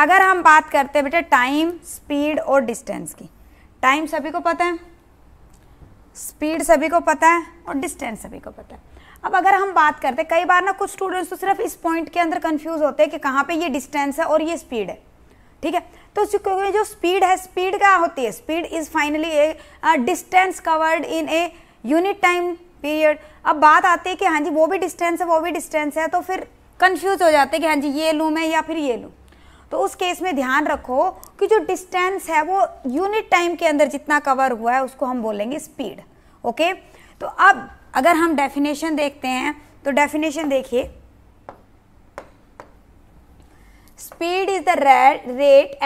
अगर हम बात करते हैं बेटा टाइम स्पीड और डिस्टेंस की टाइम सभी को पता है स्पीड सभी को पता है और डिस्टेंस सभी को पता है अब अगर हम बात करते हैं कई बार ना कुछ स्टूडेंट्स तो सिर्फ इस पॉइंट के अंदर कंफ्यूज होते हैं कि कहाँ पे ये डिस्टेंस है और ये स्पीड है ठीक है तो क्योंकि जो स्पीड है स्पीड क्या होती है speed is finally a distance covered in a unit time period अब बात आती है कि हाँ जी वो भी डिस्टेंस है वो भी डिस्टेंस है तो फिर कन्फ्यूज़ हो जाते हैं कि हाँ जी ये लूँ मैं या फिर ये लूँ तो उस केस में ध्यान रखो कि जो डिस्टेंस है वो यूनिट टाइम के अंदर जितना कवर हुआ है उसको हम बोलेंगे स्पीड ओके तो अब अगर हम डेफिनेशन देखते हैं तो डेफिनेशन देखिए speed is the rate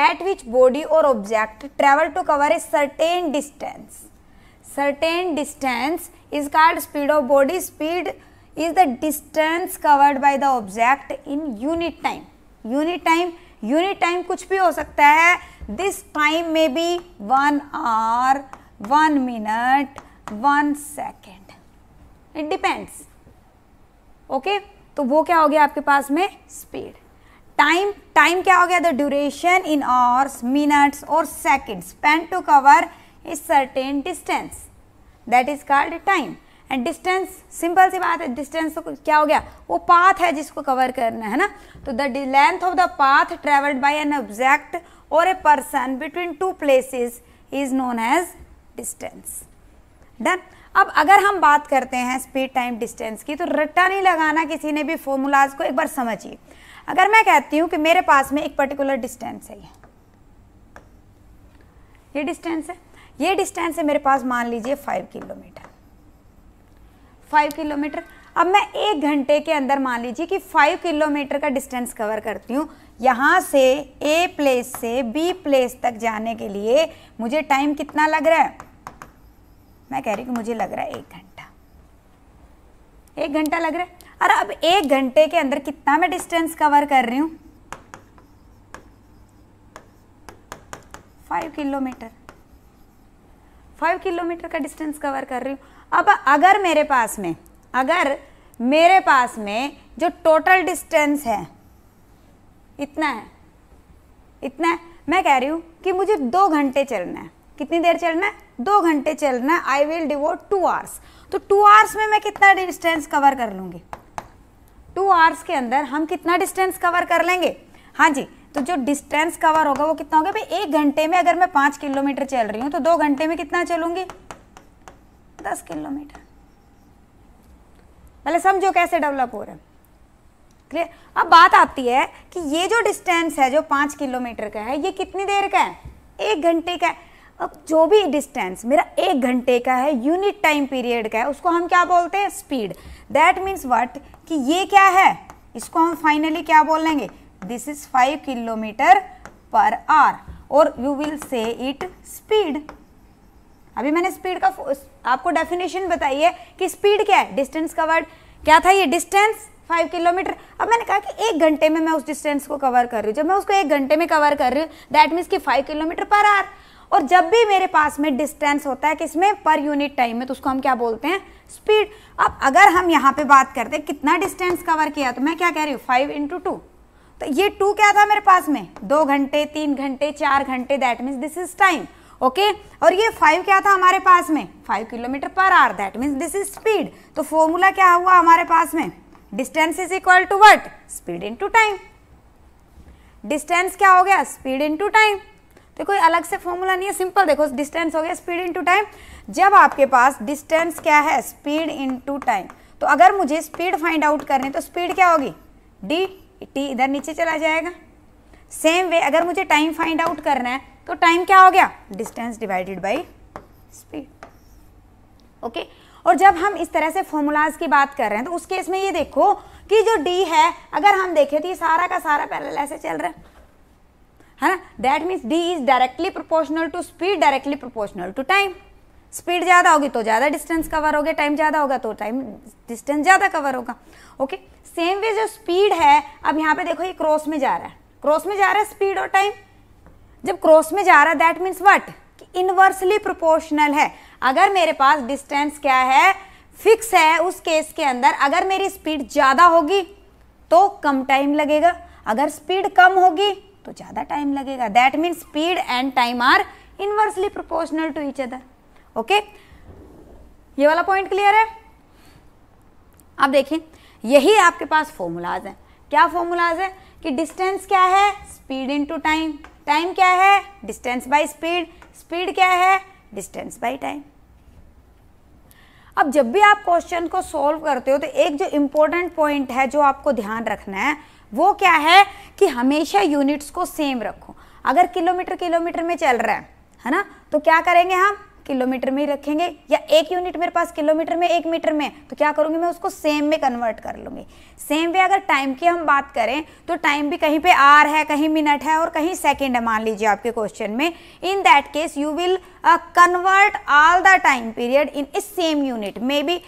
at which body और object travel to cover a certain distance certain distance is called speed of body speed is the distance covered by the object in unit time unit time unit time कुछ भी हो सकता है this time में be one hour one minute one second it depends okay तो वो क्या हो गया आपके पास में स्पीड टाइम टाइम क्या हो गया the duration in hours minutes और seconds spend to cover is certain distance that is called time and distance simple सी बात है डिस्टेंस तो क्या हो गया वो पाथ है जिसको कवर करना है ना तो the length of the path travelled by an object और a person between two places is known as distance done अब अगर हम बात करते हैं स्पीड टाइम डिस्टेंस की तो रट्टा नहीं लगाना किसी ने भी फॉर्मूलाज को एक बार समझिए अगर मैं कहती हूँ कि मेरे पास में एक पर्टिकुलर डिस्टेंस है ये ये डिस्टेंस है ये डिस्टेंस है मेरे पास मान लीजिए फाइव किलोमीटर फाइव किलोमीटर अब मैं एक घंटे के अंदर मान लीजिए कि फाइव किलोमीटर का डिस्टेंस कवर करती हूँ यहाँ से ए प्लेस से बी प्लेस तक जाने के लिए मुझे टाइम कितना लग रहा है मैं कह रही हूँ कि मुझे लग रहा है एक घंटा एक घंटा लग रहा है अरे अब एक घंटे के अंदर कितना मैं डिस्टेंस कवर कर रही हूँ फाइव किलोमीटर फाइव किलोमीटर का डिस्टेंस कवर कर रही हूँ अब अगर मेरे पास में अगर मेरे पास में जो टोटल डिस्टेंस है इतना है इतना है मैं कह रही हूँ कि मुझे दो घंटे चलना है कितनी देर चलना है दो घंटे चलना है I will devote two hours तो टू आवर्स में मैं कितना डिस्टेंस कवर कर लूँगी टू आवर्स के अंदर हम कितना डिस्टेंस कवर कर लेंगे हाँ जी तो जो डिस्टेंस कवर होगा वो कितना होगा भाई एक घंटे में अगर मैं पाँच किलोमीटर चल रही हूँ तो दो घंटे में कितना चलूँगी दस किलोमीटर मतलब समझो कैसे डेवलप हो रहे क्लियर अब बात आती है कि ये जो डिस्टेंस है जो पांच किलोमीटर का है ये कितनी देर का है एक घंटे का है अब जो भी डिस्टेंस मेरा एक घंटे का है यूनिट टाइम पीरियड का है उसको हम क्या बोलते हैं स्पीड दैट मीन्स वट कि ये क्या है इसको हम फाइनली क्या बोलेंगे this is five kilometre per hour और you will say it speed अभी मैंने स्पीड का आपको डेफिनेशन बताई है कि स्पीड क्या है डिस्टेंस कवर्ड क्या था ये डिस्टेंस फाइव किलोमीटर अब मैंने कहा कि एक घंटे में मैं उस डिस्टेंस को कवर कर रही हूँ जब मैं उसको एक घंटे में कवर कर रही हूँ दैट मीन्स कि फाइव किलोमीटर पर आर और जब भी मेरे पास में डिस्टेंस होता है किसमें पर यूनिट टाइम में तो उसको हम क्या बोलते हैं स्पीड अब अगर हम यहाँ पे बात करते हैं कितना डिस्टेंस कवर किया तो मैं क्या कह रही हूँ फाइव इंटू टू तो ये टू क्या था मेरे पास में दो घंटे तीन घंटे चार घंटे that means this is time okay और ये फाइव क्या था हमारे पास में five kilometre per hour that mean this is speed तो फॉर्मूला क्या हुआ हमारे पास में distance is equal to what speed to time distance क्या हो गया स्पीड टू टाइम तो कोई अलग से फॉर्मूला नहीं है सिंपल देखो डिस्टेंस हो गया स्पीड टू टाइम जब आपके पास डिस्टेंस क्या है स्पीड टू टाइम तो अगर मुझे स्पीड फाइंड आउट करने तो स्पीड क्या होगी डी टी इधर नीचे चला जाएगा सेम वे अगर मुझे टाइम फाइंड आउट करना है तो टाइम क्या हो गया distance divided by speed okay और जब हम इस तरह से फॉर्मूलाज की बात कर रहे हैं तो उस केस में ये देखो कि जो डी है अगर हम देखें तो ये सारा का सारा पैरल ऐसे चल रहा है ना that means D is directly proportional to speed directly proportional to time speed ज़्यादा होगी तो ज़्यादा डिस्टेंस कवर हो गया टाइम ज़्यादा होगा तो टाइम डिस्टेंस ज़्यादा कवर होगा ओके सेम वे जो स्पीड है अब यहाँ पे देखो ये क्रॉस में जा रहा है क्रॉस में जा रहा है स्पीड और टाइम जब क्रॉस में जा रहा है that means what inversely proportional है अगर मेरे पास डिस्टेंस क्या है फिक्स है उस केस के अंदर अगर मेरी स्पीड ज़्यादा होगी तो कम टाइम लगेगा अगर स्पीड कम होगी तो ज़्यादा टाइम लगेगा that means speed and time are inversely proportional to each other okay ये वाला पॉइंट क्लियर है आप देखिए यही आपके पास फॉर्मूलाज हैं क्या फॉर्मूलाज है कि डिस्टेंस क्या है स्पीड इनटू टाइम टाइम क्या है डिस्टेंस बाय स्पीड स्पीड क्या है डिस्टेंस बाय टाइम अब जब भी आप क्वेश्चन को सॉल्व करते हो तो एक जो इंपॉर्टेंट पॉइंट है जो आपको ध्यान रखना है वो क्या है कि हमेशा यूनिट्स को सेम रखो अगर किलोमीटर किलोमीटर में चल रहा है है ना तो क्या करेंगे हम किलोमीटर में ही रखेंगे या एक यूनिट मेरे पास किलोमीटर में एक मीटर में तो क्या करूंगी मैं उसको सेम में कन्वर्ट कर लूंगी सेम वे अगर टाइम की हम बात करें तो टाइम भी कहीं पे आर है कहीं मिनट है और कहीं सेकेंड है मान लीजिए आपके क्वेश्चन में in that case you will convert all the time period in इस same unit may be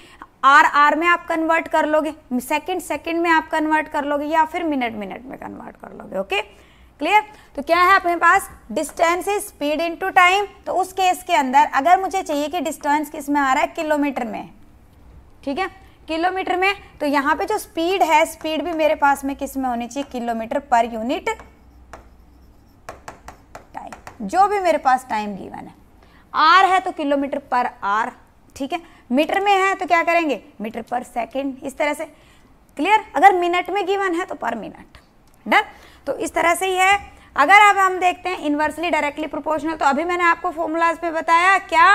hour hour में आप कन्वर्ट कर लोगे सेकेंड सेकेंड में आप कन्वर्ट कर लोगे या फिर मिनट मिनट में कन्वर्ट कर लोगे ओके okay? क्लियर तो क्या है अपने पास distance is speed to time तो उस केस के अंदर अगर मुझे चाहिए कि डिस्टेंस किस में आ रहा है किलोमीटर में ठीक है किलोमीटर में तो यहाँ पे जो स्पीड है स्पीड भी मेरे पास में किस में होनी चाहिए किलोमीटर पर यूनिट टाइम जो भी मेरे पास टाइम गिवन है आर है तो किलोमीटर पर आर ठीक है मीटर में है तो क्या करेंगे मीटर पर सेकेंड इस तरह से क्लियर अगर मिनट में गिवन है तो पर मिनट डन तो इस तरह से ही है अगर अब हम देखते हैं इनवर्सली डायरेक्टली प्रोपोर्शनल तो अभी मैंने आपको फॉर्मूलाज में बताया क्या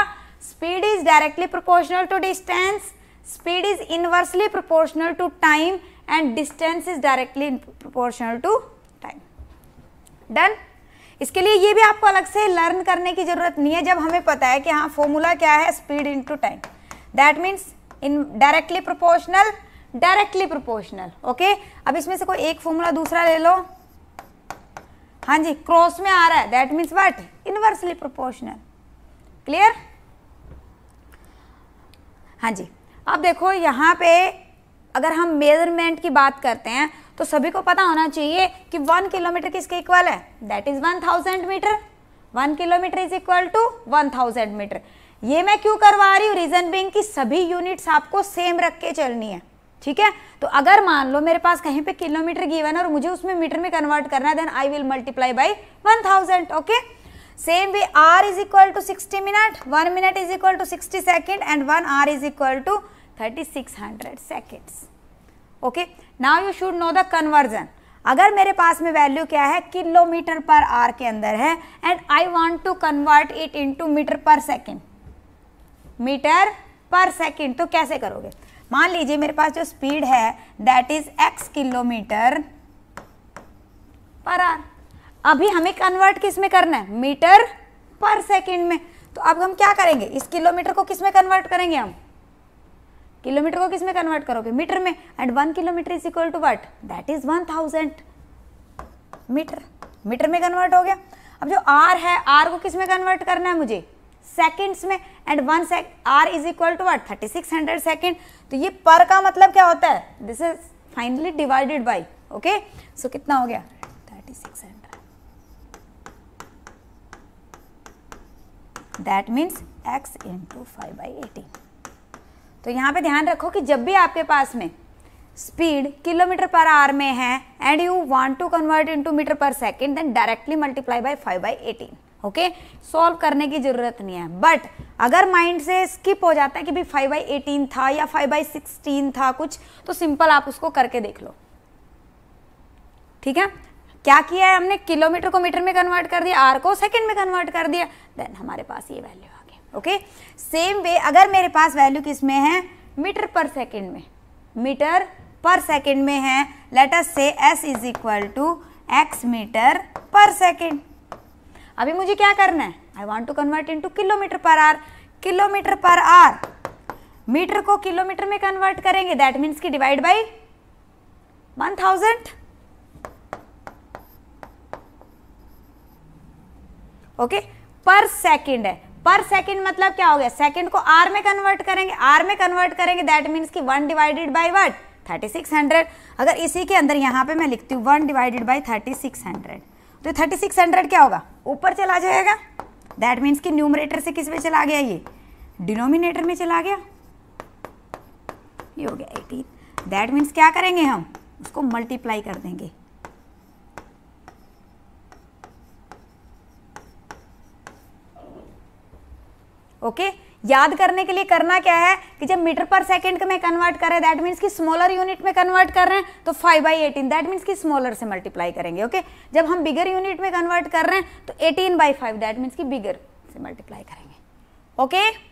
speed is directly proportional to distance speed is inversely proportional to time and distance is directly proportional to time done इसके लिए ये भी आपको अलग से लर्न करने की ज़रूरत नहीं है जब हमें पता है कि हाँ फॉर्मूला क्या है speed into time that means in directly proportional directly proportional okay अब इसमें से कोई एक फॉर्मूला दूसरा ले लो हाँ जी क्रॉस में आ रहा है that means what inversely proportional clear हाँ जी अब देखो यहाँ पे अगर हम मेजरमेंट की बात करते हैं तो सभी को पता होना चाहिए कि वन किलोमीटर किसके इक्वल है that is one thousand metre one kilometre is equal to one thousand metre ये मैं क्यों करवा रही हूँ रीजन बिंग की सभी यूनिट्स आपको सेम रख के चलनी है ठीक है तो अगर मान लो मेरे पास कहीं पे किलोमीटर गिवन और मुझे उसमें मीटर में कन्वर्ट करना है then I will multiply by one thousand okay same way hour is equal to sixty minute one minute is equal to sixty second and one hour is equal to thirty six hundred seconds okay now you should know the conversion अगर मेरे पास में value क्या है kilometre per are के अंदर है and I want to convert it into metre per second metre per second तो कैसे करोगे मान लीजिए मेरे पास जो स्पीड है that is x kilometre per hour अभी हमें कन्वर्ट किस में करना है मीटर पर सेकेंड में तो अब हम क्या करेंगे इस किलोमीटर को किस में कन्वर्ट करेंगे हम किलोमीटर को किस में कन्वर्ट करोगे मीटर में and one kilometre is equal to what that is one thousand metre metre में कन्वर्ट हो गया अब जो आर है आर को किस में कन्वर्ट करना है मुझे सेकेंड्स में and one hour is equal to what thirty six hundred second तो ये पर का मतलब क्या होता है this is finally divided by okay so कितना हो गया thirty six hundred that means x into five by eighteen तो यहाँ पे ध्यान रखो कि जब भी आपके पास में स्पीड किलोमीटर पर आर में है and you want to convert into metre per second then directly multiply by five by eighteen okay solve करने की जरूरत नहीं है बट अगर माइंड से स्किप हो जाता है कि भाई फाइव बाई एटीन था या फाइव बाई सिक्सटीन था कुछ तो सिंपल आप उसको करके देख लो ठीक है क्या किया है हमने किलोमीटर को मीटर में कन्वर्ट कर दिया आर को सेकंड में कन्वर्ट कर दिया देन हमारे पास ये वैल्यू आ गई ओके सेम वे अगर मेरे पास वैल्यू किस में है मीटर पर सेकंड में मीटर पर सेकंड में है let's say S is equal to x metre per second अभी मुझे क्या करना है I want to convert into kilometre per hour kilometre per hour metre को किलोमीटर में कन्वर्ट करेंगे दैट मीन्स की divide by one thousand okay per second है पर सेकेंड मतलब क्या हो गया सेकेंड को आर में कन्वर्ट करेंगे आर में कन्वर्ट करेंगे दैट मीन्स की one divided by what thirty six hundred अगर इसी के अंदर यहां पे मैं लिखती हूँ one divided by thirty six hundred तो थर्टी सिक्स हंड्रेड क्या होगा ऊपर चला जाएगा दैट मीन्स कि न्यूमरेटर से किस में चला गया ये डिनोमिनेटर में चला गया ये हो गया एटीन दैट मीन्स क्या करेंगे हम उसको मल्टीप्लाई कर देंगे ओके okay? याद करने के लिए करना क्या है कि जब मीटर पर सेकंड में कन्वर्ट करें दैट मीन्स कि स्मॉलर यूनिट में कन्वर्ट कर रहे हैं तो five by eighteen that means कि स्मॉलर से मल्टीप्लाई करेंगे ओके जब हम बिगर यूनिट में कन्वर्ट कर रहे हैं तो eighteen by five that means कि बिगर से मल्टीप्लाई करेंगे ओके